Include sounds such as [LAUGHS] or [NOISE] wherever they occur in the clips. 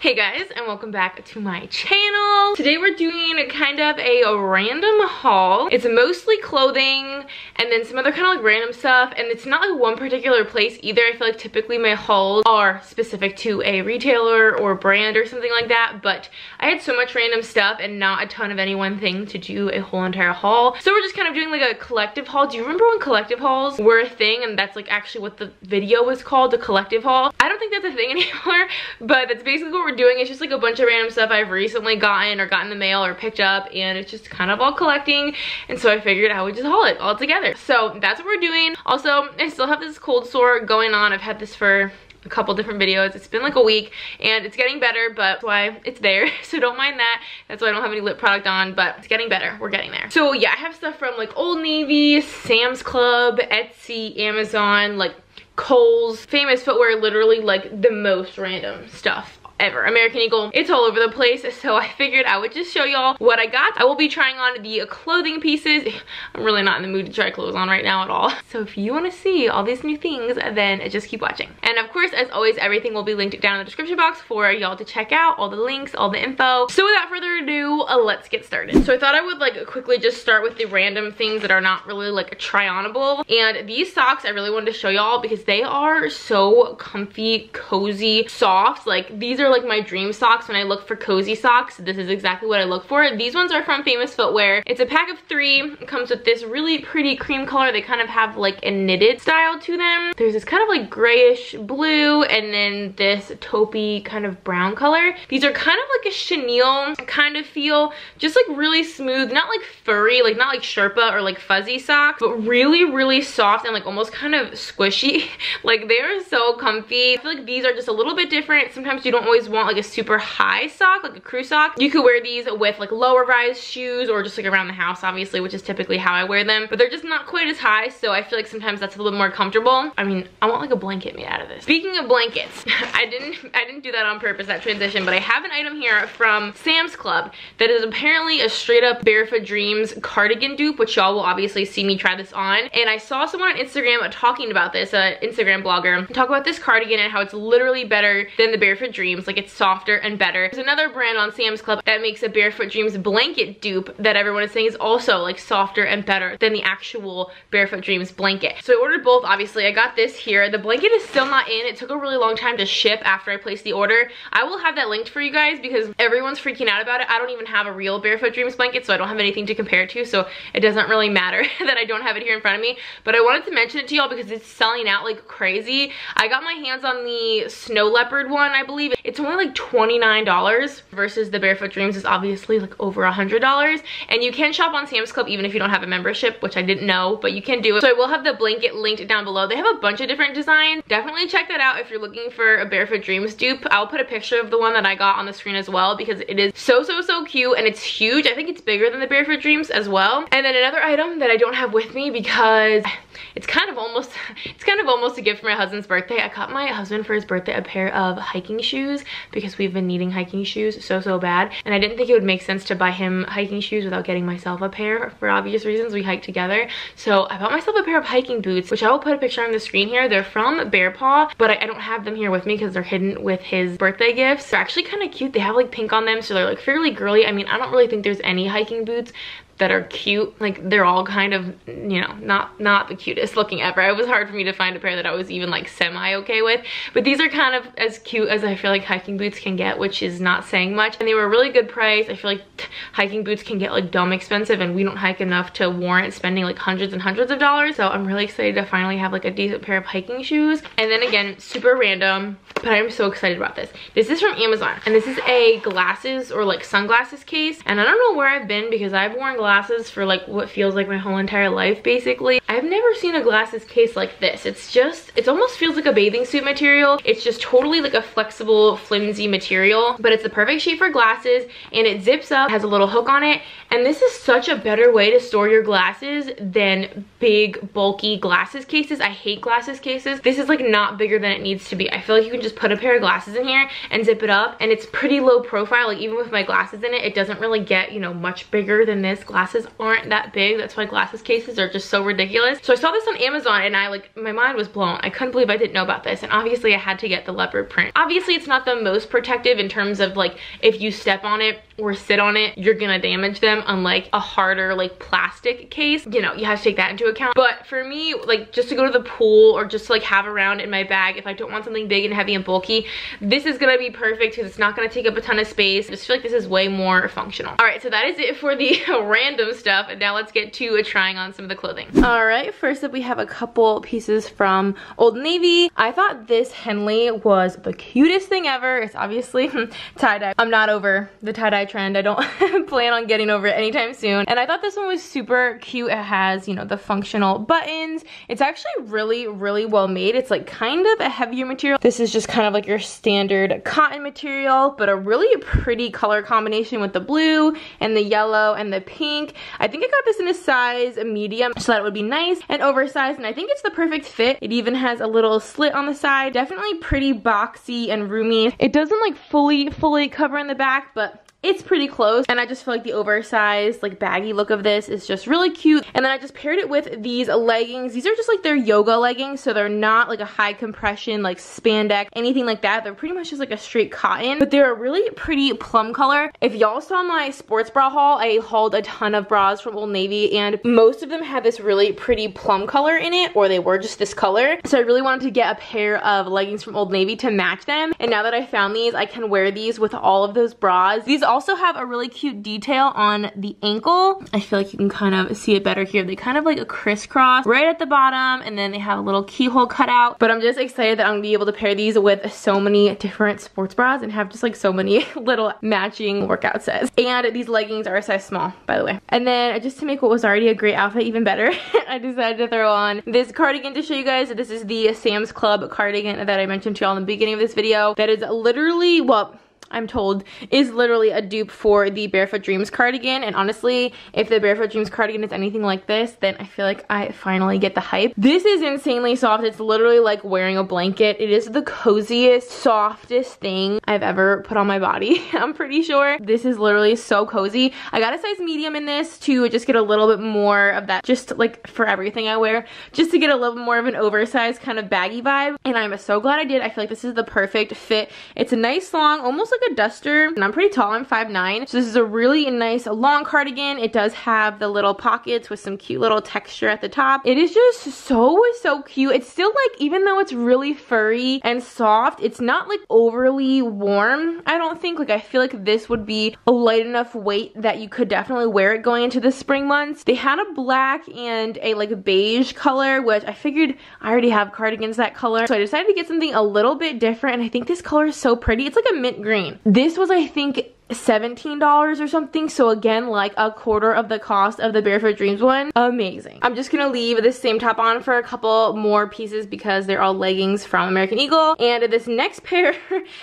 Hey guys, and welcome back to my channel. Today we're doing a kind of a random haul. It's mostly clothing and then some other kind of like random stuff, and it's not like one particular place either. I feel like typically my hauls are specific to a retailer or brand or something like that, but I had so much random stuff and not a ton of any one thing to do a whole entire haul. So we're just kind of doing like a collective haul. Do you remember when collective hauls were a thing and that's like actually what the video was called, the collective haul? I don't think that's a thing [LAUGHS] anymore, but that's basically what we're we're doing. It's just like a bunch of random stuff I've recently gotten or gotten the mail or picked up and it's just kind of all collecting. And so I figured I would just haul it all together. So that's what we're doing. Also, I still have this cold sore going on. I've had this for a couple different videos. It's been like a week and it's getting better, but why it's there. [LAUGHS] So don't mind that. That's why I don't have any lip product on, but it's getting better. We're getting there. So yeah, I have stuff from like Old Navy, Sam's Club, Etsy, Amazon, like Kohl's, famous footwear, literally like the most random stuff ever. American Eagle, it's all over the place. So I figured I would just show y'all what I got. I will be trying on the clothing pieces. [LAUGHS] I'm really not in the mood to try clothes on right now at all. [LAUGHS] So if you wanna see all these new things, then just keep watching. And of course, as always, everything will be linked down in the description box for y'all to check out, all the links, all the info. So without further ado, uh, let's get started. So I thought I would like quickly just start with the random things that are not really like try-onable. And these socks I really wanted to show y'all because they are so comfy, cozy, soft. Like these are like my dream socks when I look for cozy socks. This is exactly what I look for. These ones are from Famous Footwear. It's a pack of three. It comes with this really pretty cream color. They kind of have like a knitted style to them. There's this kind of like grayish blue and then this taupey kind of brown color. These are kind of like a chenille kind of feel. Just like really smooth, not like furry, like not like Sherpa or like fuzzy socks, but really, really soft and like almost kind of squishy. [LAUGHS] like they are so comfy. I feel like these are just a little bit different. Sometimes you don't always always want like a super high sock, like a crew sock, you could wear these with like lower rise shoes or just like around the house, obviously, which is typically how I wear them. But they're just not quite as high, so I feel like sometimes that's a little more comfortable. I mean, I want like a blanket made out of this. Speaking of blankets, [LAUGHS] I didn't I didn't do that on purpose, that transition, but I have an item here from Sam's Club that is apparently a straight up Barefoot Dreams cardigan dupe, which y'all will obviously see me try this on. And I saw someone on Instagram talking about this, an Instagram blogger, talk about this cardigan and how it's literally better than the Barefoot Dreams. Like it's softer and better. There's another brand on Sam's Club that makes a Barefoot Dreams blanket dupe that everyone is saying is also like softer and better than the actual Barefoot Dreams blanket. So I ordered both, obviously. I got this here. The blanket is still not in. It took a really long time to ship after I placed the order. I will have that linked for you guys because everyone's freaking out about it. I don't even have a real Barefoot Dreams blanket, so I don't have anything to compare it to, so it doesn't really matter [LAUGHS] that I don't have it here in front of me. But I wanted to mention it to y'all because it's selling out like crazy. I got my hands on the Snow Leopard one, I believe. It's only like $29 versus the Barefoot Dreams is obviously like over $100. And you can shop on Sam's Club even if you don't have a membership, which I didn't know, but you can do it. So I will have the blanket linked down below. They have a bunch of different designs. Definitely check that out if you're looking for a Barefoot Dreams dupe. I'll put a picture of the one that I got on the screen as well because it is so, so, so cute and it's huge. I think it's bigger than the Barefoot Dreams as well. And then another item that I don't have with me because [SIGHS] it's kind of almost, [LAUGHS] it's kind of almost a gift for my husband's birthday. I got my husband for his birthday a pair of hiking shoes shoes because we've been needing hiking shoes so, so bad. And I didn't think it would make sense to buy him hiking shoes without getting myself a pair for obvious reasons. We hike together. So I bought myself a pair of hiking boots, which I will put a picture on the screen here. They're from Bear Paw, but I, I don't have them here with me because they're hidden with his birthday gifts. They're actually kind of cute. They have like pink on them, so they're like fairly girly. I mean, I don't really think there's any hiking boots that are cute. Like they're all kind of, you know, not not the cutest looking ever. It was hard for me to find a pair that I was even like semi okay with. But these are kind of as cute as I feel like hiking boots can get, which is not saying much. And they were a really good price. I feel like [TSK] hiking boots can get like dumb expensive and we don't hike enough to warrant spending like hundreds and hundreds of dollars. So I'm really excited to finally have like a decent pair of hiking shoes. And then again, super random, but I'm so excited about this. This is from Amazon and this is a glasses or like sunglasses case. And I don't know where I've been because I've worn glasses glasses for like what feels like my whole entire life basically. I've never seen a glasses case like this. It's just, it almost feels like a bathing suit material. It's just totally like a flexible, flimsy material, but it's the perfect shape for glasses and it zips up, has a little hook on it. And this is such a better way to store your glasses than big, bulky glasses cases. I hate glasses cases. This is like not bigger than it needs to be. I feel like you can just put a pair of glasses in here and zip it up and it's pretty low profile. Like even with my glasses in it, it doesn't really get, you know, much bigger than this glass glasses aren't that big. That's why glasses cases are just so ridiculous. So I saw this on Amazon and I like, my mind was blown. I couldn't believe I didn't know about this. And obviously I had to get the leopard print. Obviously it's not the most protective in terms of like, if you step on it or sit on it, you're gonna damage them unlike a harder like plastic case. You know, you have to take that into account. But for me, like just to go to the pool or just to like have around in my bag, if I don't want something big and heavy and bulky, this is gonna be perfect because it's not gonna take up a ton of space. I just feel like this is way more functional. All right, so that is it for the [LAUGHS] random stuff. And now let's get to trying on some of the clothing. All right, first up we have a couple pieces from Old Navy. I thought this Henley was the cutest thing ever. It's obviously hmm, tie-dye. I'm not over the tie-dye trend. I don't [LAUGHS] plan on getting over it anytime soon. And I thought this one was super cute. It has, you know, the functional buttons. It's actually really, really well made. It's like kind of a heavier material. This is just kind of like your standard cotton material, but a really pretty color combination with the blue and the yellow and the pink pink. I think I got this in a size medium, so that it would be nice and oversized, and I think it's the perfect fit. It even has a little slit on the side. Definitely pretty boxy and roomy. It doesn't like fully, fully cover in the back, but it's pretty close and I just feel like the oversized like baggy look of this is just really cute and then I just paired it with these leggings these are just like their yoga leggings so they're not like a high compression like spandex anything like that they're pretty much just like a straight cotton but they're a really pretty plum color if y'all saw my sports bra haul I hauled a ton of bras from Old Navy and most of them had this really pretty plum color in it or they were just this color so I really wanted to get a pair of leggings from Old Navy to match them and now that I found these I can wear these with all of those bras these also have a really cute detail on the ankle. I feel like you can kind of see it better here. They kind of like a crisscross right at the bottom and then they have a little keyhole cutout. But I'm just excited that I'm gonna be able to pair these with so many different sports bras and have just like so many [LAUGHS] little matching workout sets. And these leggings are a size small, by the way. And then just to make what was already a great outfit even better, [LAUGHS] I decided to throw on this cardigan to show you guys. This is the Sam's Club cardigan that I mentioned to y'all in the beginning of this video. That is literally, well, I'm told, is literally a dupe for the Barefoot Dreams cardigan. And honestly, if the Barefoot Dreams cardigan is anything like this, then I feel like I finally get the hype. This is insanely soft. It's literally like wearing a blanket. It is the coziest, softest thing I've ever put on my body, [LAUGHS] I'm pretty sure. This is literally so cozy. I got a size medium in this to just get a little bit more of that, just like for everything I wear, just to get a little more of an oversized kind of baggy vibe. And I'm so glad I did. I feel like this is the perfect fit. It's a nice long, almost like like a duster and I'm pretty tall, I'm 5'9". So this is a really nice long cardigan. It does have the little pockets with some cute little texture at the top. It is just so, so cute. It's still like, even though it's really furry and soft, it's not like overly warm, I don't think. Like I feel like this would be a light enough weight that you could definitely wear it going into the spring months. They had a black and a like beige color, which I figured I already have cardigans that color. So I decided to get something a little bit different and I think this color is so pretty. It's like a mint green. This was, I think, $17 or something. So again, like a quarter of the cost of the Barefoot Dreams one. Amazing. I'm just gonna leave this same top on for a couple more pieces because they're all leggings from American Eagle. And this next [LAUGHS] pair,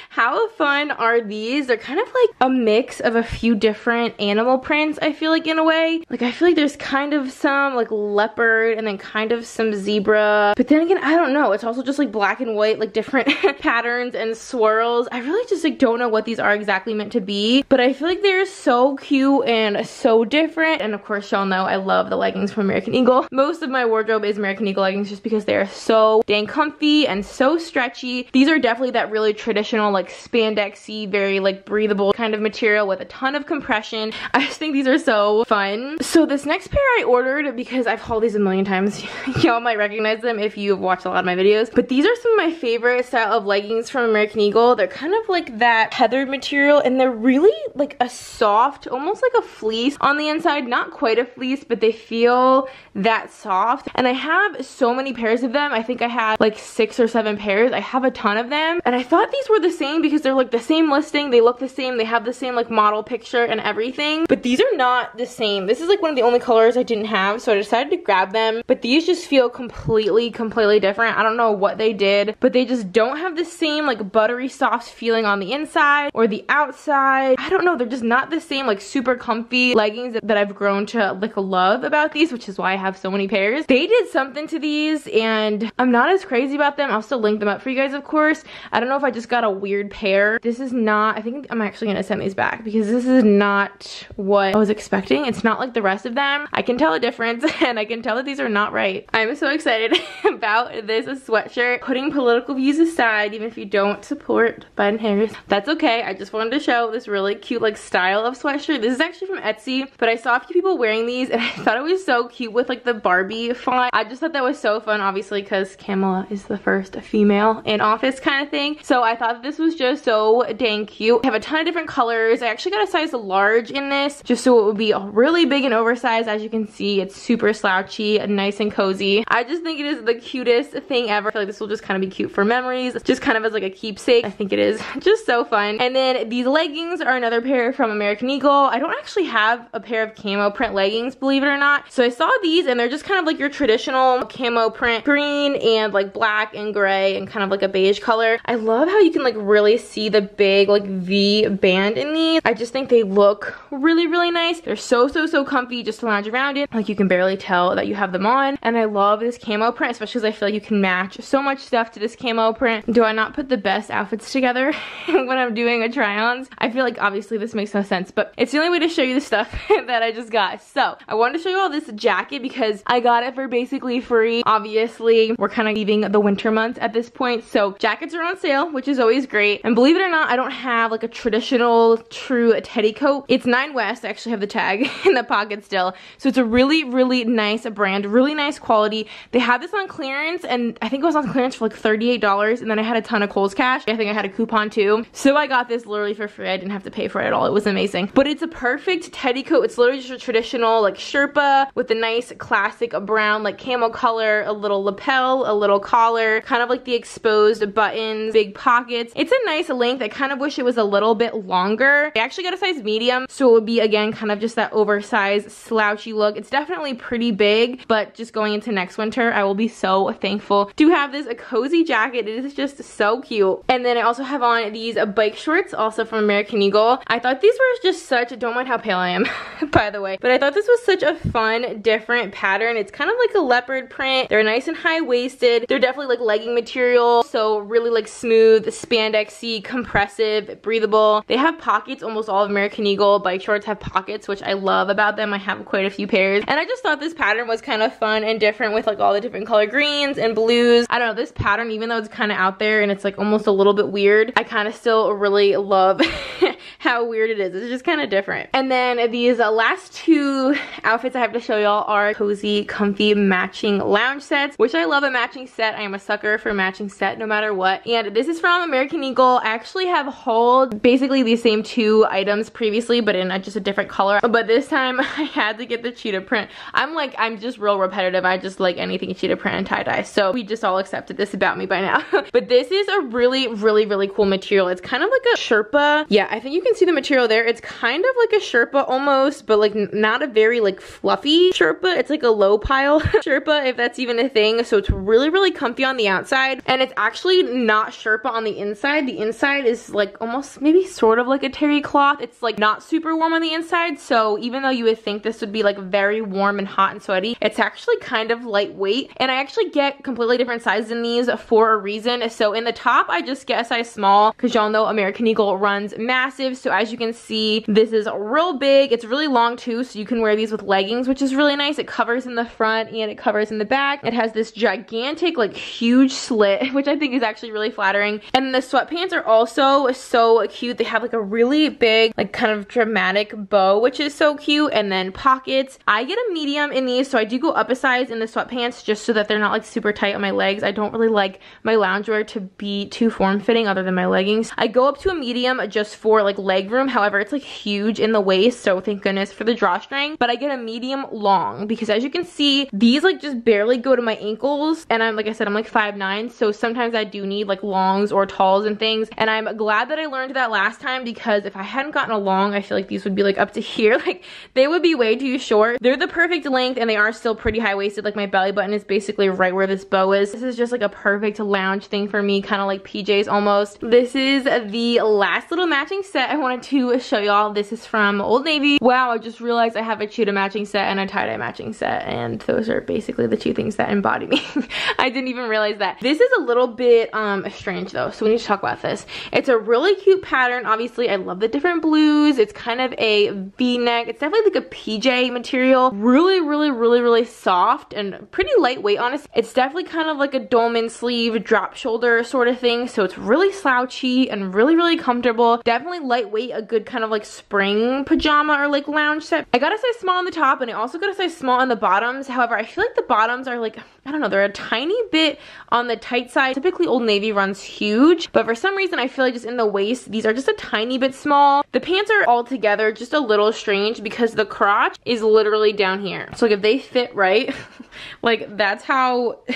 how fun are these? They're kind of like a mix of a few different animal prints, I feel like in a way. Like I feel like there's kind of some like leopard and then kind of some zebra. But then again, I don't know. It's also just like black and white, like different [LAUGHS] patterns and swirls. I really just like don't know what these are exactly meant to be. But I feel like they're so cute and so different. And of course, y'all know I love the leggings from American Eagle. Most of my wardrobe is American Eagle leggings just because they are so dang comfy and so stretchy. These are definitely that really traditional like spandexy, very like breathable kind of material with a ton of compression. [LAUGHS] I just think these are so fun. So this next pair I ordered because I've hauled these a million times. [LAUGHS] y'all might recognize them if you've watched a lot of my videos. But these are some of my favorite style of leggings from American Eagle. They're kind of like that heathered material and they're really really like a soft, almost like a fleece on the inside. Not quite a fleece, but they feel that soft. And I have so many pairs of them. I think I have like six or seven pairs. I have a ton of them. And I thought these were the same because they're like the same listing. They look the same. They have the same like model picture and everything. But these are not the same. This is like one of the only colors I didn't have. So I decided to grab them. But these just feel completely, completely different. I don't know what they did, but they just don't have the same like buttery soft feeling on the inside or the outside I don't know, they're just not the same like super comfy leggings that, I've grown to like love about these, which is why I have so many pairs. They did something to these and I'm not as crazy about them. I'll still link them up for you guys, of course. I don't know if I just got a weird pair. This is not, I think I'm actually gonna send these back because this is not what I was expecting. It's not like the rest of them. I can tell a difference [LAUGHS] and I can tell that these are not right. I'm so excited [LAUGHS] about this sweatshirt. Putting political views aside, even if you don't support Biden Harris, that's okay. I just wanted to show this really really cute like style of sweatshirt. This is actually from Etsy, but I saw a few people wearing these and [LAUGHS] I thought it was so cute with like the Barbie font. I just thought that was so fun, obviously, because Kamala is the first female in office kind of thing. So I thought this was just so dang cute. I have a ton of different colors. I actually got a size large in this just so it would be really big and oversized. As you can see, it's super slouchy, nice and cozy. I just think it is the cutest thing ever. I feel like this will just kind of be cute for memories, just kind of as like a keepsake. I think it is [LAUGHS] just so fun. And then these leggings are another pair from American Eagle. I don't actually have a pair of camo print leggings, believe it or not. So I saw these and they're just kind of like your traditional camo print green and like black and gray and kind of like a beige color. I love how you can like really see the big like V band in these. I just think they look really, really nice. They're so, so, so comfy just to lounge around in. Like you can barely tell that you have them on. And I love this camo print, especially because I feel like you can match so much stuff to this camo print. Do I not put the best outfits together [LAUGHS] when I'm doing a try-ons? I feel like like obviously this makes no sense, but it's the only way to show you the stuff [LAUGHS] that I just got. So I wanted to show you all this jacket because I got it for basically free. Obviously, we're kind of leaving the winter months at this point. So jackets are on sale, which is always great. And believe it or not, I don't have like a traditional true teddy coat. It's Nine West. I actually have the tag [LAUGHS] in the pocket still. So it's a really, really nice brand, really nice quality. They had this on clearance and I think it was on clearance for like $38. And then I had a ton of Kohl's cash. I think I had a coupon too. So I got this literally for free. I didn't have to to pay for it at all. It was amazing. But it's a perfect teddy coat. It's literally just a traditional like Sherpa with a nice classic brown like camel color, a little lapel, a little collar, kind of like the exposed buttons, big pockets. It's a nice length. I kind of wish it was a little bit longer. I actually got a size medium, so it would be again kind of just that oversized slouchy look. It's definitely pretty big, but just going into next winter, I will be so thankful to have this a cozy jacket. It is just so cute. And then I also have on these bike shorts also from American Eagle single. I thought these were just such, don't mind how pale I am, [LAUGHS] by the way, but I thought this was such a fun, different pattern. It's kind of like a leopard print. They're nice and high-waisted. They're definitely like legging material, so really like smooth, spandexy, compressive, breathable. They have pockets, almost all of American Eagle bike shorts have pockets, which I love about them. I have quite a few pairs. And I just thought this pattern was kind of fun and different with like all the different color greens and blues. I don't know, this pattern, even though it's kind of out there and it's like almost a little bit weird, I kind of still really love [LAUGHS] how weird it is. It's just kind of different. And then these uh, last two outfits I have to show y'all are cozy, comfy, matching lounge sets, which I love a matching set. I am a sucker for matching set no matter what. And this is from American Eagle. I actually have hauled basically these same two items previously, but in a, just a different color. But this time [LAUGHS] I had to get the cheetah print. I'm like, I'm just real repetitive. I just like anything cheetah print and tie-dye. So we just all accepted this about me by now. [LAUGHS] but this is a really, really, really cool material. It's kind of like a Sherpa. Yeah, I think you can can see the material there. It's kind of like a Sherpa almost, but like not a very like fluffy Sherpa. It's like a low pile [LAUGHS] Sherpa, if that's even a thing. So it's really, really comfy on the outside. And it's actually not Sherpa on the inside. The inside is like almost maybe sort of like a terry cloth. It's like not super warm on the inside. So even though you would think this would be like very warm and hot and sweaty, it's actually kind of lightweight. And I actually get completely different sizes in these for a reason. So in the top, I just get a size small because y'all know American Eagle runs massive. So as you can see, this is real big. It's really long too, so you can wear these with leggings, which is really nice. It covers in the front and it covers in the back. It has this gigantic, like huge slit, [LAUGHS] which I think is actually really flattering. And the sweatpants are also so cute. They have like a really big, like kind of dramatic bow, which is so cute. And then pockets. I get a medium in these, so I do go up a size in the sweatpants just so that they're not like super tight on my legs. I don't really like my loungewear to be too form-fitting other than my leggings. I go up to a medium just for like leg room. However, it's like huge in the waist, so thank goodness for the drawstring. But I get a medium long because as you can see, these like just barely go to my ankles. And I'm, like I said, I'm like 5'9", so sometimes I do need like longs or talls and things. And I'm glad that I learned that last time because if I hadn't gotten a long, I feel like these would be like up to here. [LAUGHS] Like they would be way too short. They're the perfect length and they are still pretty high-waisted. Like my belly button is basically right where this bow is. This is just like a perfect lounge thing for me, kind of like PJs almost. This is the last little matching set I wanted to show y'all. This is from Old Navy. Wow, I just realized I have a cheetah matching set and a tie-dye matching set. And those are basically the two things that embody me. [LAUGHS] I didn't even realize that. This is a little bit um, strange though. So we need to talk about this. It's a really cute pattern. Obviously, I love the different blues. It's kind of a v-neck. It's definitely like a PJ material. Really, really, really, really soft and pretty lightweight, honestly. It's definitely kind of like a dolman sleeve, drop shoulder sort of thing. So it's really slouchy and really, really comfortable. Definitely lightweight lightweight, a good kind of like spring pajama or like lounge set. I got a size small on the top and I also got a size small on the bottoms. However, I feel like the bottoms are like, I don't know, they're a tiny bit on the tight side. Typically Old Navy runs huge, but for some reason I feel like just in the waist, these are just a tiny bit small. The pants are all together just a little strange because the crotch is literally down here. So like if they fit right, [LAUGHS] like that's how [LAUGHS]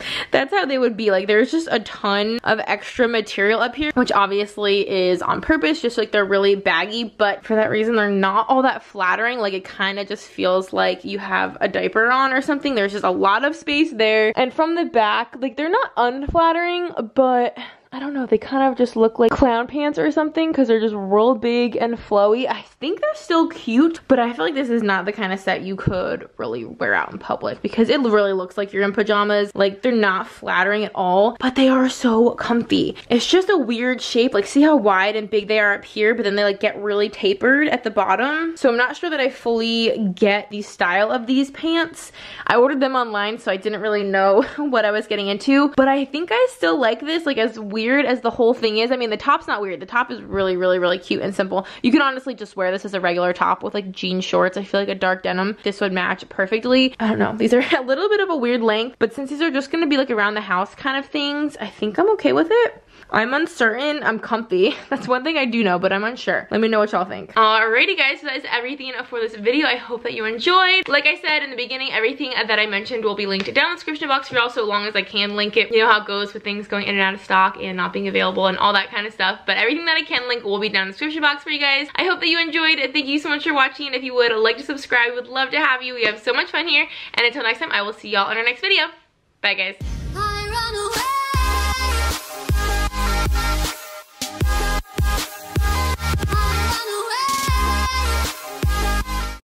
[LAUGHS] That's how they would be. Like there's just a ton of extra material up here, which obviously is on purpose, just like they're really baggy, but for that reason, they're not all that flattering. Like it kind of just feels like you have a diaper on or something. There's just a lot of space there. And from the back, like they're not unflattering, but I don't know, they kind of just look like clown pants or something because they're just real big and flowy. I think they're still cute, but I feel like this is not the kind of set you could really wear out in public because it really looks like you're in pajamas. Like they're not flattering at all, but they are so comfy. It's just a weird shape. Like see how wide and big they are up here, but then they like get really tapered at the bottom. So I'm not sure that I fully get the style of these pants. I ordered them online, so I didn't really know [LAUGHS] what I was getting into, but I think I still like this like as weird weird as the whole thing is, I mean, the top's not weird. The top is really, really, really cute and simple. You can honestly just wear this as a regular top with like jean shorts. I feel like a dark denim. This would match perfectly. I don't know. These are [LAUGHS] a little bit of a weird length, but since these are just going to be like around the house kind of things, I think I'm okay with it. I'm uncertain. I'm comfy. [LAUGHS] That's one thing I do know, but I'm unsure. Let me know what y'all think. Alrighty guys, so that is everything for this video. I hope that you enjoyed. Like I said in the beginning, everything that I mentioned will be linked down in the description box for y'all so long as I can link it. You know how it goes with things going in and out of stock and not being available and all that kind of stuff. But everything that I can link will be down in the description box for you guys. I hope that you enjoyed. Thank you so much for watching. If you would like to subscribe, we would love to have you. We have so much fun here. And until next time, I will see y'all in our next video. Bye guys.